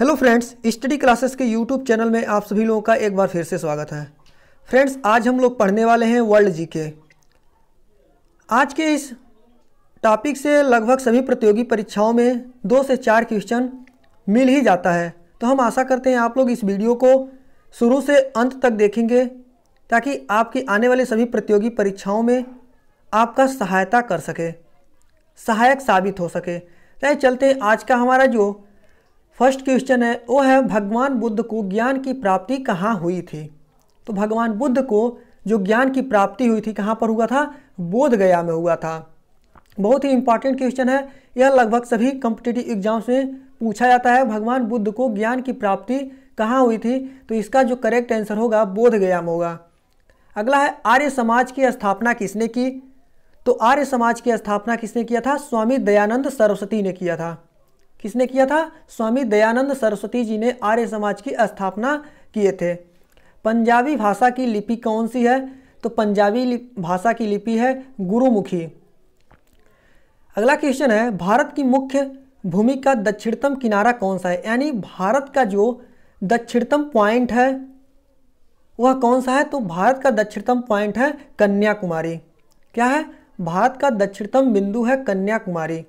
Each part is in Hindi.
हेलो फ्रेंड्स स्टडी क्लासेस के यूट्यूब चैनल में आप सभी लोगों का एक बार फिर से स्वागत है फ्रेंड्स आज हम लोग पढ़ने वाले हैं वर्ल्ड जीके आज के इस टॉपिक से लगभग सभी प्रतियोगी परीक्षाओं में दो से चार क्वेश्चन मिल ही जाता है तो हम आशा करते हैं आप लोग इस वीडियो को शुरू से अंत तक देखेंगे ताकि आपकी आने वाली सभी प्रतियोगी परीक्षाओं में आपका सहायता कर सके सहायक साबित हो सके तो चलते चलते आज का हमारा जो फर्स्ट क्वेश्चन है वो है भगवान बुद्ध को ज्ञान की प्राप्ति कहाँ हुई थी तो भगवान बुद्ध को जो ज्ञान की प्राप्ति हुई थी कहाँ पर हुआ था बोध गया में हुआ था बहुत ही इंपॉर्टेंट क्वेश्चन है यह लगभग सभी कॉम्पिटेटिव एग्जाम्स में पूछा जाता है भगवान बुद्ध को ज्ञान की प्राप्ति कहाँ हुई थी तो इसका जो करेक्ट आंसर होगा बोध गया में होगा अगला है आर्य समाज की स्थापना किसने की तो आर्य समाज की स्थापना किसने किया था स्वामी दयानंद सरस्वती ने किया था किसने किया था स्वामी दयानंद सरस्वती जी ने आर्य समाज की स्थापना किए थे पंजाबी भाषा की लिपि कौन सी है तो पंजाबी भाषा की लिपि है गुरुमुखी अगला क्वेश्चन है भारत की मुख्य भूमि का दक्षिणतम किनारा कौन सा है यानी भारत का जो दक्षिणतम पॉइंट है वह कौन सा है तो भारत का दक्षिणतम पॉइंट है कन्याकुमारी क्या है भारत का दक्षिणतम बिंदु है कन्याकुमारी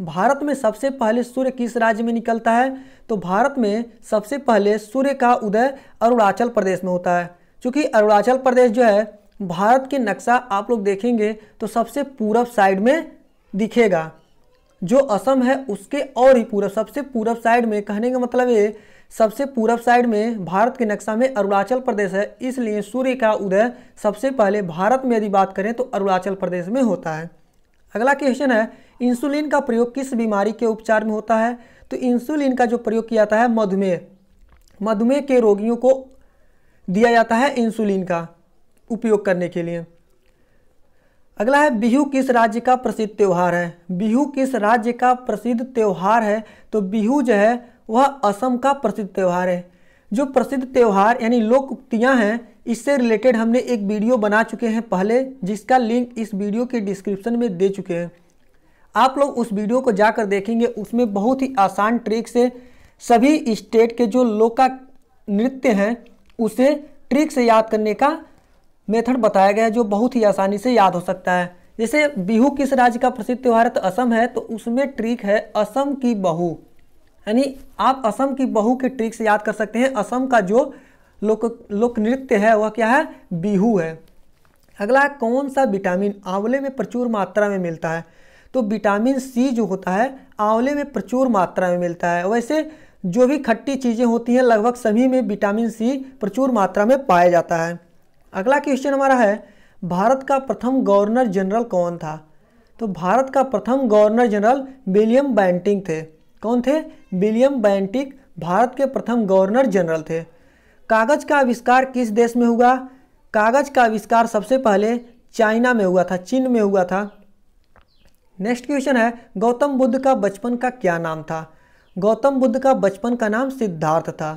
भारत में सबसे पहले सूर्य किस राज्य में निकलता है तो भारत में सबसे पहले सूर्य का उदय अरुणाचल प्रदेश में होता है क्योंकि अरुणाचल प्रदेश जो है भारत के नक्शा आप लोग देखेंगे तो सबसे पूरब साइड में दिखेगा जो असम है उसके और ही पूरब सबसे पूरब साइड में कहने का मतलब ये सबसे पूरब साइड में भारत के नक्शा में अरुणाचल प्रदेश है इसलिए सूर्य का उदय सबसे पहले भारत में यदि बात करें तो अरुणाचल प्रदेश में होता है अगला क्वेश्चन है इंसुलिन का प्रयोग किस बीमारी के उपचार में होता है तो इंसुलिन का जो प्रयोग किया जाता है मधुमेह मधुमेह के रोगियों को दिया जाता है इंसुलिन का उपयोग करने के लिए अगला है बिहू किस राज्य का प्रसिद्ध त्यौहार है बिहू किस राज्य का प्रसिद्ध त्यौहार है तो बिहू जो है वह असम का प्रसिद्ध त्यौहार है जो प्रसिद्ध त्यौहार यानी लोक उक्तियाँ हैं इससे रिलेटेड हमने एक वीडियो बना चुके हैं पहले जिसका लिंक इस वीडियो के डिस्क्रिप्शन में दे चुके हैं आप लोग उस वीडियो को जाकर देखेंगे उसमें बहुत ही आसान ट्रिक से सभी स्टेट के जो लोका नृत्य हैं उसे ट्रिक से याद करने का मेथड बताया गया है जो बहुत ही आसानी से याद हो सकता है जैसे बिहू किस राज्य का प्रसिद्ध त्यौहार है तो असम है तो उसमें ट्रिक है असम की बहू यानी आप असम की बहू के ट्रिक से याद कर सकते हैं असम का जो लोक लोक नृत्य है वह क्या है बिहू है अगला कौन सा विटामिन आंवले में प्रचुर मात्रा में मिलता है तो विटामिन सी जो होता है आंवले में प्रचुर मात्रा में मिलता है वैसे जो भी खट्टी चीज़ें होती हैं लगभग सभी में विटामिन सी प्रचुर मात्रा में पाया जाता है अगला क्वेश्चन हमारा है भारत का प्रथम गवर्नर जनरल कौन था तो भारत का प्रथम गवर्नर जनरल विलियम बैंटिंग थे कौन थे विलियम बैंटिंग भारत के प्रथम गवर्नर जनरल थे कागज़ का आविष्कार किस देश में हुआ कागज़ का आविष्कार सबसे पहले चाइना में हुआ था चीन में हुआ था नेक्स्ट क्वेश्चन है गौतम बुद्ध का बचपन का क्या नाम था गौतम बुद्ध का बचपन का नाम सिद्धार्थ था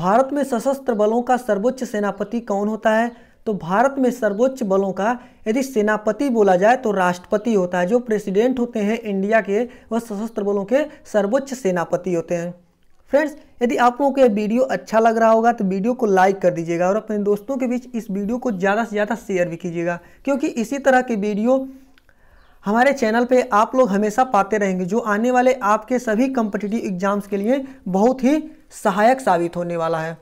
भारत में सशस्त्र बलों का सर्वोच्च सेनापति कौन होता है तो भारत में सर्वोच्च बलों का यदि सेनापति बोला जाए तो राष्ट्रपति होता है जो प्रेसिडेंट होते हैं इंडिया के वह सशस्त्र बलों के सर्वोच्च सेनापति होते हैं फ्रेंड्स यदि आप लोगों को यह वीडियो अच्छा लग रहा होगा तो वीडियो को लाइक कर दीजिएगा और अपने दोस्तों के बीच इस वीडियो को ज़्यादा से ज़्यादा शेयर भी कीजिएगा क्योंकि इसी तरह के वीडियो हमारे चैनल पे आप लोग हमेशा पाते रहेंगे जो आने वाले आपके सभी कम्पिटिटिव एग्जाम्स के लिए बहुत ही सहायक साबित होने वाला है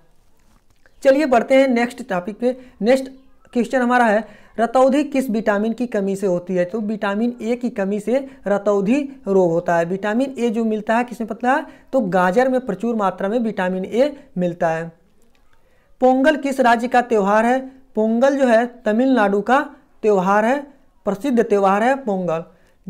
चलिए बढ़ते हैं नेक्स्ट टॉपिक पे नेक्स्ट क्वेश्चन हमारा है रतौधि किस विटामिन की कमी से होती है तो विटामिन ए की कमी से रतौधि रोग होता है विटामिन ए जो मिलता है किसमें पता है तो गाजर में प्रचुर मात्रा में विटामिन ए मिलता है पोंगल किस राज्य का त्यौहार है पोंगल जो है तमिलनाडु का त्यौहार है प्रसिद्ध त्यौहार है पोंगल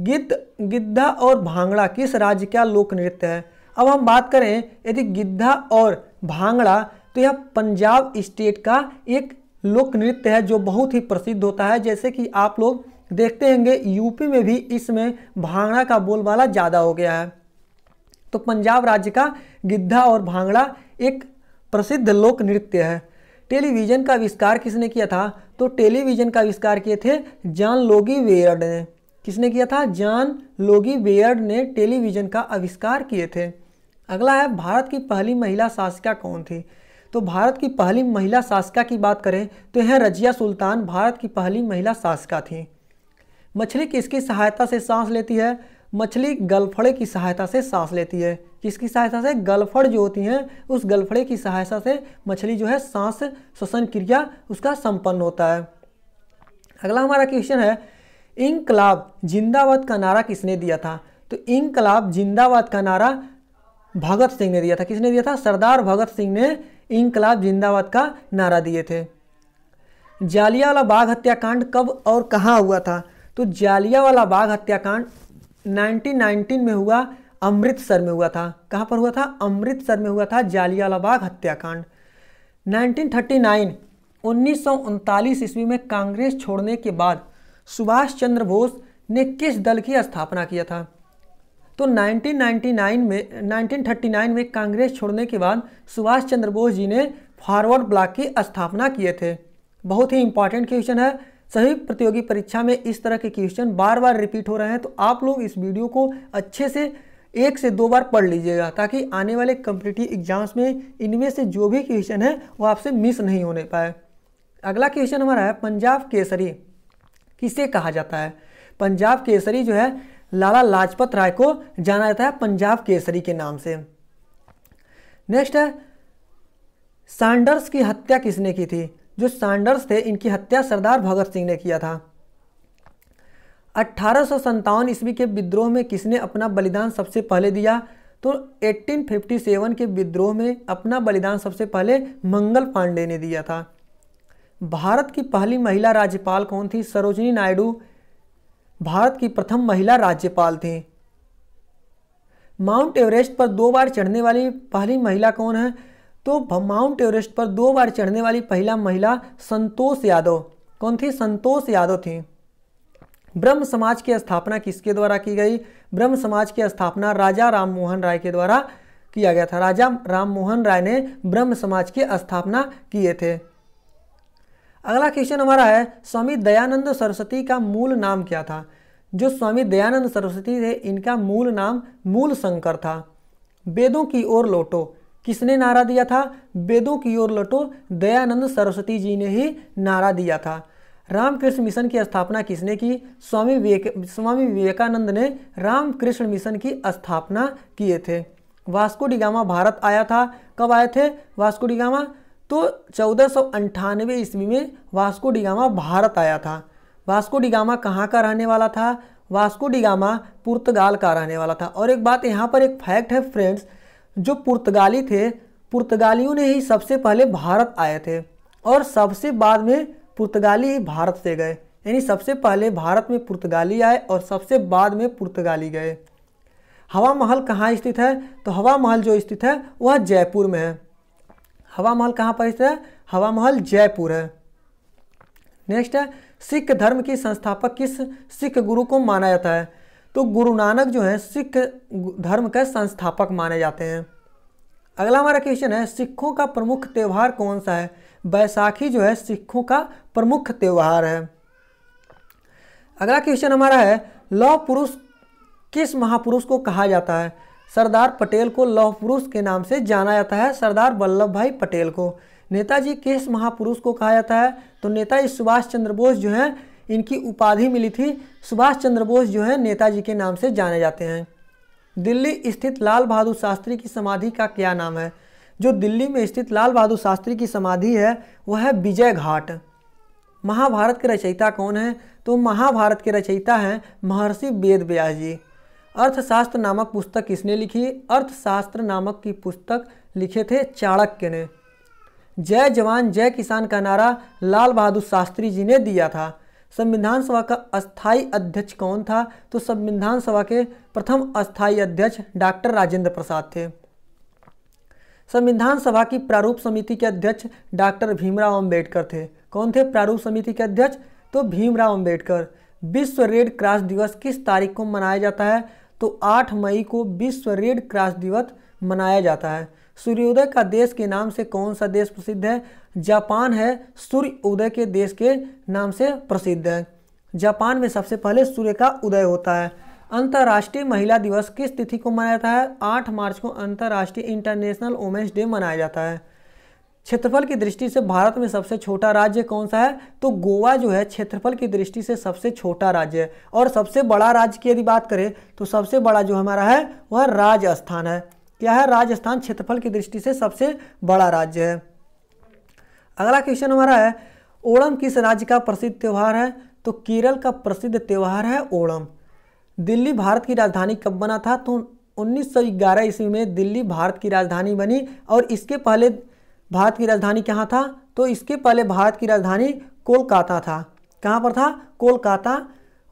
गिद्ध गिद्धा और भांगड़ा किस राज्य का लोक नृत्य है अब हम बात करें यदि गिद्धा और भांगड़ा तो यह पंजाब स्टेट का एक लोक नृत्य है जो बहुत ही प्रसिद्ध होता है जैसे कि आप लोग देखते होंगे यूपी में भी इसमें भांगड़ा का बोलबाला ज़्यादा हो गया है तो पंजाब राज्य का गिद्धा और भांगड़ा एक प्रसिद्ध लोक नृत्य है टेलीविज़न का आविष्कार किसने किया था तो टेलीविज़न का आविष्कार किए थे जॉन लोगी वेयर्ड ने किसने किया था जॉन लोगी वेयर्ड ने टेलीविज़न का आविष्कार किए थे अगला है भारत की पहली महिला शासिका कौन थी तो भारत की पहली महिला शासिका की बात करें तो यह रजिया सुल्तान भारत की पहली महिला शासिका थी मछली किसकी सहायता से सांस लेती है मछली गलफड़े की सहायता से सांस लेती है किसकी सहायता से गलफड़ जो होती हैं उस गलफड़े की सहायता से मछली जो है सांस श्वसन क्रिया उसका संपन्न होता है अगला हमारा क्वेश्चन है इंकलाब जिंदाबाद का नारा किसने दिया था तो इंकलाब जिंदाबाद का नारा भगत सिंह ने दिया था किसने दिया था सरदार भगत सिंह ने इंकलाब जिंदाबाद का नारा दिए थे जालियावाला बाघ हत्याकांड कब और कहाँ हुआ था तो जालियावाला बाघ हत्याकांड 1919 में हुआ अमृतसर में हुआ था कहाँ पर हुआ था अमृतसर में हुआ था जालियालाबाग हत्याकांड 1939 1939 ईस्वी में कांग्रेस छोड़ने के बाद सुभाष चंद्र बोस ने किस दल की स्थापना किया था तो 1999 में 1939 में कांग्रेस छोड़ने के बाद सुभाष चंद्र बोस जी ने फॉरवर्ड ब्लॉक की स्थापना किए थे बहुत ही इंपॉर्टेंट क्वेश्चन है सभी प्रतियोगी परीक्षा में इस तरह के क्वेश्चन बार बार रिपीट हो रहे हैं तो आप लोग इस वीडियो को अच्छे से एक से दो बार पढ़ लीजिएगा ताकि आने वाले कम्पिटिटिव एग्जाम्स में इनमें से जो भी क्वेश्चन है वो आपसे मिस नहीं होने पाए अगला क्वेश्चन हमारा है पंजाब केसरी किसे कहा जाता है पंजाब केसरी जो है लाला लाजपत राय को जाना जाता है पंजाब केसरी के नाम से नेक्स्ट है सैंडर्स की हत्या किसने की थी जो सैंडर्स थे इनकी हत्या सरदार भगत सिंह ने किया था अट्ठारह ईस्वी के विद्रोह में किसने अपना बलिदान सबसे पहले दिया तो 1857 के विद्रोह में अपना बलिदान सबसे पहले मंगल पांडे ने दिया था भारत की पहली महिला राज्यपाल कौन थी सरोजनी नायडू भारत की प्रथम महिला राज्यपाल थी माउंट एवरेस्ट पर दो बार चढ़ने वाली पहली महिला कौन है तो माउंट एवरेस्ट पर दो बार चढ़ने वाली पहला महिला संतोष यादव कौन थी संतोष यादव थी ब्रह्म समाज की स्थापना किसके द्वारा की गई ब्रह्म समाज की स्थापना राजा मोहन राय के द्वारा किया गया था राजा राम मोहन राय ने ब्रह्म समाज की स्थापना किए थे अगला क्वेश्चन हमारा है स्वामी दयानंद सरस्वती का मूल नाम क्या था जो स्वामी दयानंद सरस्वती थे इनका मूल नाम मूल शंकर था वेदों की ओर लौटो किसने नारा दिया था वेदों की ओर लटो दयानंद सरस्वती जी ने ही नारा दिया था रामकृष्ण मिशन की स्थापना किसने की स्वामी विवेक स्वामी विवेकानंद ने रामकृष्ण मिशन की स्थापना किए थे वास्को डिगामा भारत आया था कब आए थे वास्को डिगामा तो चौदह सौ अंठानवे ईस्वी में वास्को डिगामा भारत आया था वास्को डिगामा कहाँ का रहने वाला था वास्को डिगामा पुर्तगाल का रहने वाला था और एक बात यहाँ पर एक फैक्ट है फ्रेंड्स जो पुर्तगाली थे पुर्तगालियों ने ही सबसे पहले भारत आए थे और सबसे बाद में पुर्तगाली ही भारत से गए यानी सबसे पहले भारत में पुर्तगाली आए और सबसे बाद में पुर्तगाली गए हवा महल कहाँ स्थित है तो हवा महल जो स्थित है वह जयपुर में है हवा महल कहाँ पर स्थित है हवा महल जयपुर है नेक्स्ट है सिख धर्म की संस्थापक किस सिख गुरु को माना जाता है तो गुरु नानक जो है सिख धर्म के संस्थापक माने जाते हैं अगला हमारा क्वेश्चन है सिखों का प्रमुख त्यौहार कौन सा है बैसाखी जो है सिखों का प्रमुख त्यौहार है अगला क्वेश्चन हमारा है लौह पुरुष किस महापुरुष को कहा जाता है सरदार पटेल को लौह पुरुष के नाम से जाना जाता है सरदार वल्लभ भाई पटेल को नेताजी किस महापुरुष को कहा जाता है तो नेताजी सुभाष चंद्र बोस जो हैं इनकी उपाधि मिली थी सुभाष चंद्र बोस जो है नेताजी के नाम से जाने जाते हैं दिल्ली स्थित लाल बहादुर शास्त्री की समाधि का क्या नाम है जो दिल्ली में स्थित लाल बहादुर शास्त्री की समाधि है वह है विजय घाट महाभारत के रचयिता कौन है तो महाभारत के रचयिता हैं महर्षि वेद व्यास जी अर्थशास्त्र नामक पुस्तक किसने लिखी अर्थशास्त्र नामक की पुस्तक लिखे थे चाणक्य ने जय जवान जय किसान का नारा लाल बहादुर शास्त्री जी ने दिया था संविधान सभा का अस्थाई अध्यक्ष कौन था तो संविधान सभा के प्रथम अस्थाई अध्यक्ष डॉक्टर राजेंद्र प्रसाद थे संविधान सभा की प्रारूप समिति के अध्यक्ष डॉक्टर भीमराव अंबेडकर थे कौन थे प्रारूप समिति के अध्यक्ष तो भीमराव अंबेडकर विश्व रेड क्रॉस दिवस किस तारीख को मनाया जाता है तो 8 मई को विश्व रेड क्रॉस दिवस मनाया जाता है सूर्योदय का देश के नाम से कौन सा देश प्रसिद्ध है जापान है सूर्य उदय के देश के नाम से प्रसिद्ध है जापान में सबसे पहले सूर्य का उदय होता है अंतर्राष्ट्रीय महिला दिवस किस तिथि को मनाया जाता है आठ मार्च को अंतर्राष्ट्रीय इंटरनेशनल वुमेंस डे मनाया जाता है क्षेत्रफल की दृष्टि से भारत में सबसे छोटा राज्य कौन सा है तो गोवा जो है क्षेत्रफल की दृष्टि से सबसे छोटा राज्य है और सबसे बड़ा राज्य की यदि बात करें तो सबसे बड़ा जो हमारा है वह राजस्थान है क्या है राजस्थान क्षेत्रफल की दृष्टि से सबसे बड़ा राज्य है अगला क्वेश्चन हमारा है ओणम किस राज्य का प्रसिद्ध त्यौहार है तो केरल का प्रसिद्ध त्यौहार है ओणम दिल्ली भारत की राजधानी कब बना था तो 1911 ईस्वी में दिल्ली भारत की राजधानी बनी और इसके पहले भारत की राजधानी कहाँ था तो इसके पहले भारत की राजधानी कोलकाता था कहाँ पर था कोलकाता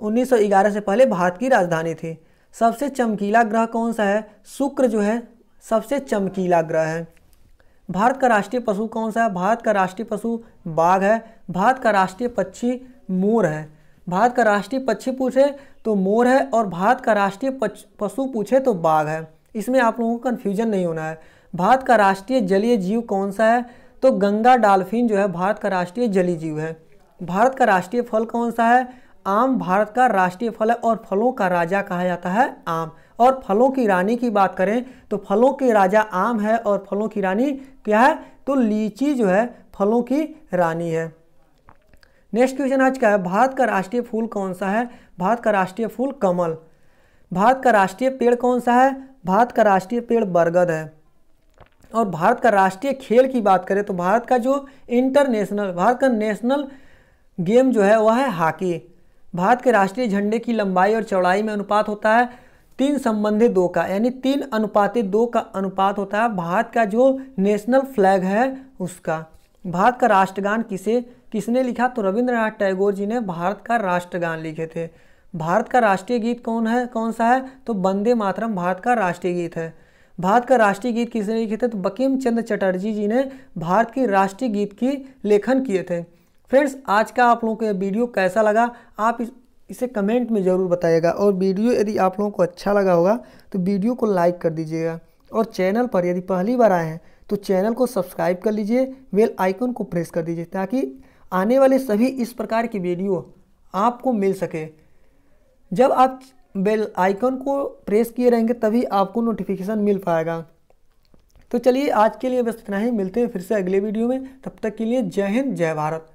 1911 से पहले भारत की राजधानी थी सबसे चमकीला ग्रह कौन सा है शुक्र जो है सबसे चमकीला ग्रह है भारत का राष्ट्रीय पशु कौन सा है भारत का राष्ट्रीय पशु बाघ है भारत का राष्ट्रीय पक्षी मोर है भारत का राष्ट्रीय पक्षी पूछे तो मोर है और भारत का राष्ट्रीय पशु पूछे तो बाघ है इसमें आप लोगों को कन्फ्यूजन नहीं होना है भारत का राष्ट्रीय जलीय जीव कौन सा है तो गंगा डाल्फिन जो है भारत का राष्ट्रीय जलीय जीव है भारत का राष्ट्रीय फल कौन सा है आम भारत का राष्ट्रीय फल है और फलों का राजा कहा जाता है आम और फलों की रानी की बात करें तो फलों के राजा आम है और फलों की रानी क्या है तो लीची जो है फलों की रानी है नेक्स्ट क्वेश्चन आज का है भारत का राष्ट्रीय फूल कौन सा है भारत का राष्ट्रीय फूल कमल भारत का राष्ट्रीय पेड़ कौन सा है भारत का राष्ट्रीय पेड़ बरगद है और भारत का राष्ट्रीय खेल की बात करें तो भारत का जो इंटरनेशनल भारत का नेशनल गेम जो है वह है हॉकी भारत के राष्ट्रीय झंडे की लंबाई और चौड़ाई में अनुपात होता है तीन संबंधित दो का यानी तीन अनुपातित दो का अनुपात होता है भारत का जो नेशनल फ्लैग है उसका भारत का राष्ट्रगान किसे किसने लिखा तो रविंद्रनाथ टैगोर जी ने भारत का राष्ट्रगान लिखे थे भारत का राष्ट्रीय गीत कौन है कौन सा है तो वंदे मातरम भारत का राष्ट्रीय गीत है भारत का राष्ट्रीय गीत किसने लिखे थे तो बकीम चंद्र चटर्जी जी ने भारत के राष्ट्रीय गीत की लेखन किए थे फ्रेंड्स आज का आप लोगों को यह वीडियो कैसा लगा आप इस इसे कमेंट में ज़रूर बताइएगा और वीडियो यदि आप लोगों को अच्छा लगा होगा तो वीडियो को लाइक कर दीजिएगा और चैनल पर यदि पहली बार आए हैं तो चैनल को सब्सक्राइब कर लीजिए बेल आइकन को प्रेस कर दीजिए ताकि आने वाले सभी इस प्रकार की वीडियो आपको मिल सके जब आप बेल आइकन को प्रेस किए रहेंगे तभी आपको नोटिफिकेशन मिल पाएगा तो चलिए आज के लिए बस इतना ही मिलते हैं फिर से अगले वीडियो में तब तक के लिए जय हिंद जय भारत